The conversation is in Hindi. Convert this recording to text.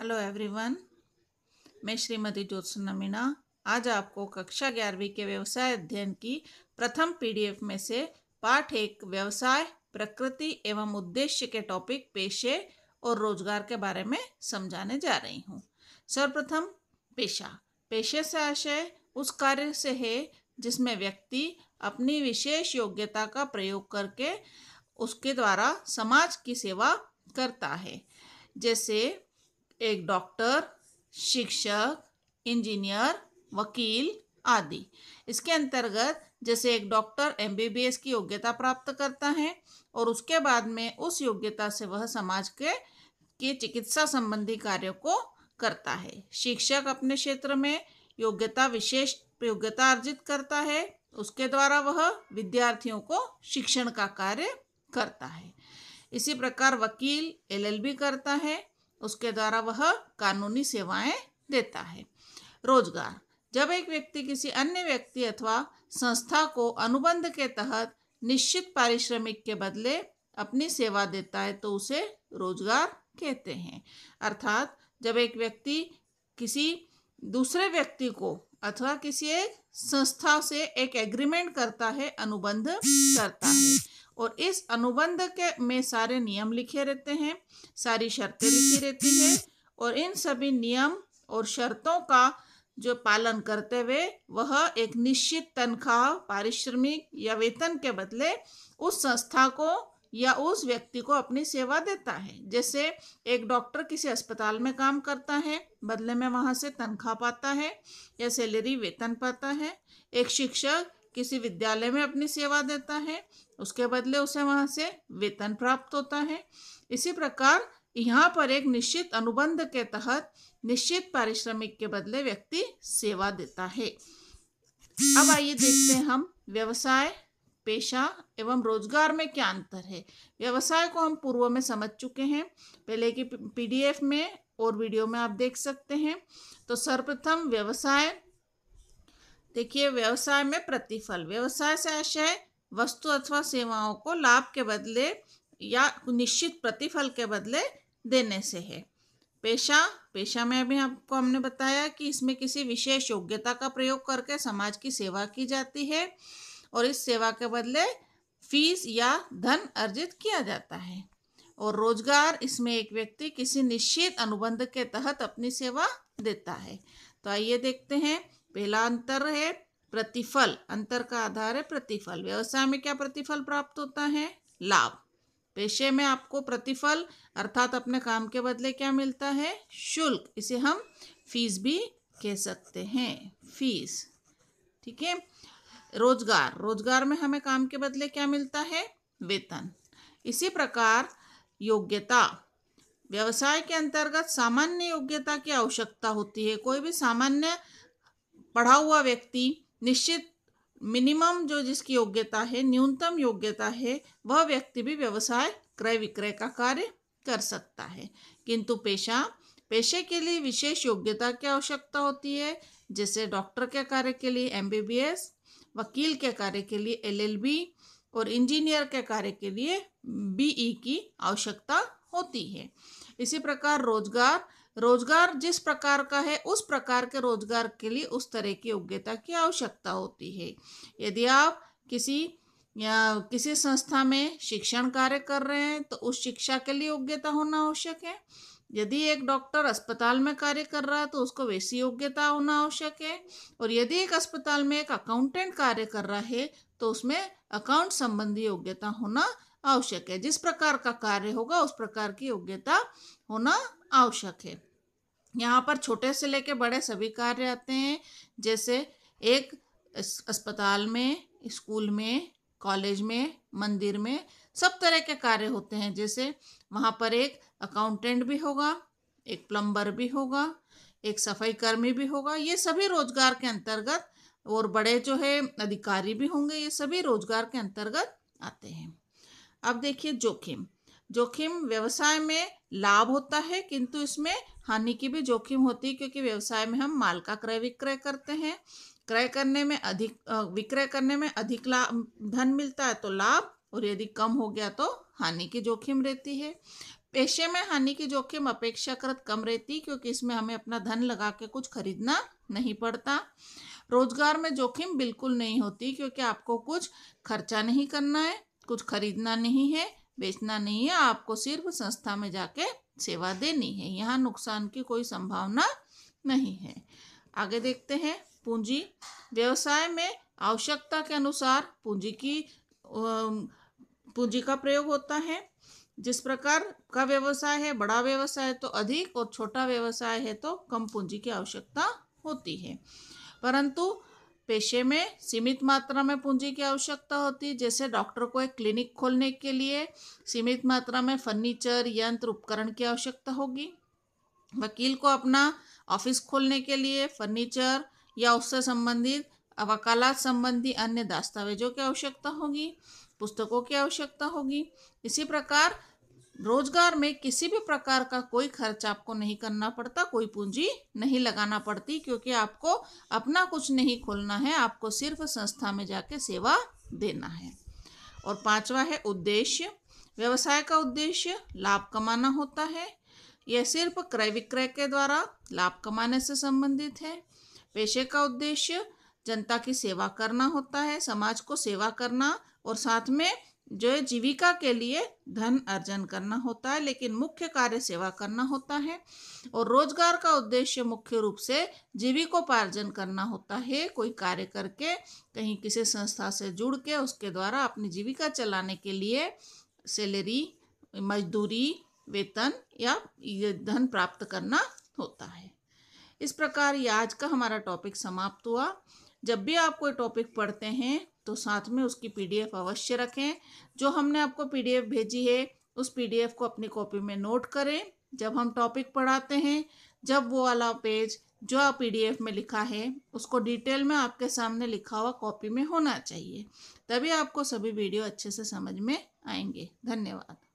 हेलो एवरीवन मैं श्रीमती ज्योत्सना मीणा आज आपको कक्षा ग्यारहवीं के व्यवसाय अध्ययन की प्रथम पीडीएफ में से पाठ एक व्यवसाय प्रकृति एवं उद्देश्य के टॉपिक पेशे और रोजगार के बारे में समझाने जा रही हूँ सर्वप्रथम पेशा पेशे से आशय उस कार्य से है जिसमें व्यक्ति अपनी विशेष योग्यता का प्रयोग करके उसके द्वारा समाज की सेवा करता है जैसे एक डॉक्टर शिक्षक इंजीनियर वकील आदि इसके अंतर्गत जैसे एक डॉक्टर एमबीबीएस की योग्यता प्राप्त करता है और उसके बाद में उस योग्यता से वह समाज के के चिकित्सा संबंधी कार्यों को करता है शिक्षक अपने क्षेत्र में योग्यता विशेष योग्यता अर्जित करता है उसके द्वारा वह विद्यार्थियों को शिक्षण का कार्य करता है इसी प्रकार वकील एलएलबी करता है उसके द्वारा वह कानूनी सेवाएं देता है रोजगार जब एक व्यक्ति किसी अन्य व्यक्ति अथवा संस्था को अनुबंध के तहत निश्चित पारिश्रमिक के बदले अपनी सेवा देता है तो उसे रोजगार कहते हैं अर्थात जब एक व्यक्ति किसी दूसरे व्यक्ति को अथवा किसी एक संस्था से एक एग्रीमेंट करता है अनुबंध करता है और इस अनुबंध के में सारे नियम लिखे रहते हैं सारी शर्तें लिखी रहती हैं और इन सभी नियम और शर्तों का जो पालन करते हुए वह एक निश्चित तनख्वाह पारिश्रमिक या वेतन के बदले उस संस्था को या उस व्यक्ति को अपनी सेवा देता है जैसे एक डॉक्टर किसी अस्पताल में काम करता है बदले में वहाँ से तनख्वाह पाता है या सैलरी वेतन पाता है एक शिक्षक किसी विद्यालय में अपनी सेवा देता है उसके बदले उसे वहाँ से वेतन प्राप्त होता है इसी प्रकार यहाँ पर एक निश्चित अनुबंध के तहत निश्चित पारिश्रमिक के बदले व्यक्ति सेवा देता है अब आइए देखते हैं हम व्यवसाय पेशा एवं रोजगार में क्या अंतर है व्यवसाय को हम पूर्व में समझ चुके हैं पहले की पीडीएफ में और वीडियो में आप देख सकते हैं तो सर्वप्रथम व्यवसाय देखिए व्यवसाय में प्रतिफल व्यवसाय से आशय वस्तु अथवा सेवाओं को लाभ के बदले या निश्चित प्रतिफल के बदले देने से है पेशा पेशा में भी आपको हमने बताया कि इसमें किसी विशेष योग्यता का प्रयोग करके समाज की सेवा की जाती है और इस सेवा के बदले फीस या धन अर्जित किया जाता है और रोजगार इसमें एक व्यक्ति किसी निश्चित अनुबंध के तहत अपनी सेवा देता है तो आइए देखते हैं पहला अंतर है प्रतिफल अंतर का आधार है प्रतिफल व्यवसाय में क्या प्रतिफल प्राप्त होता है लाभ पेशे में आपको प्रतिफल अर्थात अपने काम के बदले क्या मिलता है शुल्क इसे हम फीस भी कह सकते हैं फीस ठीक है रोजगार रोजगार में हमें काम के बदले क्या मिलता है वेतन इसी प्रकार योग्यता व्यवसाय के अंतर्गत सामान्य योग्यता की आवश्यकता होती है कोई भी सामान्य पढ़ा हुआ व्यक्ति निश्चित मिनिमम जो जिसकी योग्यता है न्यूनतम योग्यता है वह व्यक्ति भी व्यवसाय क्रय विक्रय का कार्य कर सकता है किंतु पेशा पेशे के लिए विशेष योग्यता की आवश्यकता होती है जैसे डॉक्टर के कार्य के लिए एम वकील के कार्य के लिए एल और इंजीनियर के कार्य के लिए बी e की आवश्यकता होती है इसी प्रकार रोजगार रोजगार जिस प्रकार का है उस प्रकार के रोजगार के लिए उस तरह की योग्यता की आवश्यकता होती है यदि आप किसी या किसी संस्था में शिक्षण कार्य कर रहे हैं तो उस शिक्षा के लिए योग्यता होना आवश्यक है यदि एक डॉक्टर अस्पताल में कार्य कर रहा है तो उसको वैसी योग्यता होना आवश्यक है और यदि एक अस्पताल में एक अकाउंटेंट कार्य कर रहा है तो उसमें अकाउंट संबंधी योग्यता होना आवश्यक है जिस प्रकार का कार्य होगा उस प्रकार की योग्यता होना आवश्यक है यहाँ पर छोटे से लेके बड़े सभी कार्य आते हैं जैसे एक अस्पताल में स्कूल में कॉलेज में मंदिर में सब तरह के कार्य होते हैं जैसे वहाँ पर एक अकाउंटेंट भी होगा एक प्लम्बर भी होगा एक सफाई कर्मी भी होगा ये सभी रोजगार के अंतर्गत और बड़े जो है अधिकारी भी होंगे ये सभी रोजगार के अंतर्गत आते हैं अब देखिए जोखिम जोखिम व्यवसाय में लाभ होता है किंतु इसमें हानि की भी जोखिम होती है क्योंकि व्यवसाय में हम माल का क्रय विक्रय करते हैं क्रय करने में अधिक विक्रय करने में अधिक लाभ धन मिलता है तो लाभ और यदि कम हो गया तो हानि की जोखिम रहती है पेशे में हानि की जोखिम अपेक्षाकृत कम रहती क्योंकि इसमें हमें अपना धन लगा के कुछ खरीदना नहीं पड़ता रोजगार में जोखिम बिल्कुल नहीं होती क्योंकि आपको कुछ खर्चा नहीं करना है कुछ खरीदना नहीं है बेचना नहीं है आपको सिर्फ संस्था में जाके सेवा देनी है यहाँ नुकसान की कोई संभावना नहीं है आगे देखते हैं पूंजी व्यवसाय में आवश्यकता के अनुसार पूंजी की पूंजी का प्रयोग होता है जिस प्रकार का व्यवसाय है बड़ा व्यवसाय तो अधिक और छोटा व्यवसाय है तो कम पूंजी की आवश्यकता होती है परंतु पेशे में सीमित मात्रा में पूंजी की आवश्यकता होती है जैसे डॉक्टर को एक क्लिनिक खोलने के लिए सीमित मात्रा में फर्नीचर यंत्र उपकरण की आवश्यकता होगी वकील को अपना ऑफिस खोलने के लिए फर्नीचर या उससे संबंधित वकालत संबंधी अन्य दस्तावेजों की आवश्यकता होगी पुस्तकों की आवश्यकता होगी इसी प्रकार रोजगार में किसी भी प्रकार का कोई खर्च आपको नहीं करना पड़ता कोई पूंजी नहीं लगाना पड़ती क्योंकि आपको अपना कुछ नहीं खोलना है आपको सिर्फ संस्था में जाके सेवा देना है और पांचवा है उद्देश्य व्यवसाय का उद्देश्य लाभ कमाना होता है यह सिर्फ क्रय विक्रय के द्वारा लाभ कमाने से संबंधित है पेशे का उद्देश्य जनता की सेवा करना होता है समाज को सेवा करना और साथ में जो है जीविका के लिए धन अर्जन करना होता है लेकिन मुख्य कार्य सेवा करना होता है और रोजगार का उद्देश्य मुख्य रूप से जीविकोपार्जन करना होता है कोई कार्य करके कहीं किसी संस्था से जुड़ के उसके द्वारा अपनी जीविका चलाने के लिए सैलरी मजदूरी वेतन या ये धन प्राप्त करना होता है इस प्रकार ये आज का हमारा टॉपिक समाप्त हुआ जब भी आप कोई टॉपिक पढ़ते हैं तो साथ में उसकी पीडीएफ अवश्य रखें जो हमने आपको पीडीएफ भेजी है उस पीडीएफ को अपनी कॉपी में नोट करें जब हम टॉपिक पढ़ाते हैं जब वो वाला पेज जो आप पीडीएफ में लिखा है उसको डिटेल में आपके सामने लिखा हुआ कॉपी में होना चाहिए तभी आपको सभी वीडियो अच्छे से समझ में आएंगे धन्यवाद